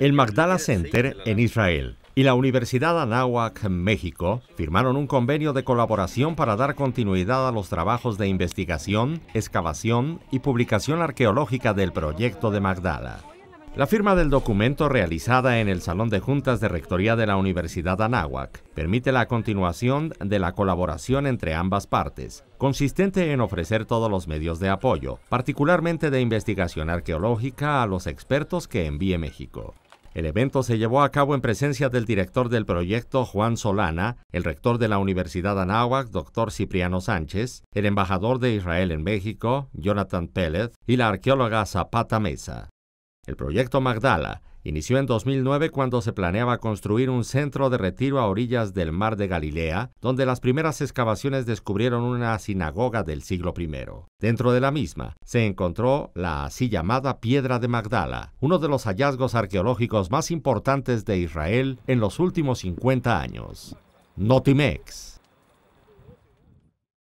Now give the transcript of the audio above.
El Magdala Center en Israel y la Universidad Anáhuac, México, firmaron un convenio de colaboración para dar continuidad a los trabajos de investigación, excavación y publicación arqueológica del proyecto de Magdala. La firma del documento realizada en el Salón de Juntas de Rectoría de la Universidad Anáhuac permite la continuación de la colaboración entre ambas partes, consistente en ofrecer todos los medios de apoyo, particularmente de investigación arqueológica, a los expertos que envíe México. El evento se llevó a cabo en presencia del director del proyecto Juan Solana, el rector de la Universidad Anáhuac, doctor Cipriano Sánchez, el embajador de Israel en México, Jonathan Pellet, y la arqueóloga Zapata Mesa. El proyecto Magdala inició en 2009 cuando se planeaba construir un centro de retiro a orillas del mar de Galilea, donde las primeras excavaciones descubrieron una sinagoga del siglo I. Dentro de la misma se encontró la así llamada Piedra de Magdala, uno de los hallazgos arqueológicos más importantes de Israel en los últimos 50 años. Notimex.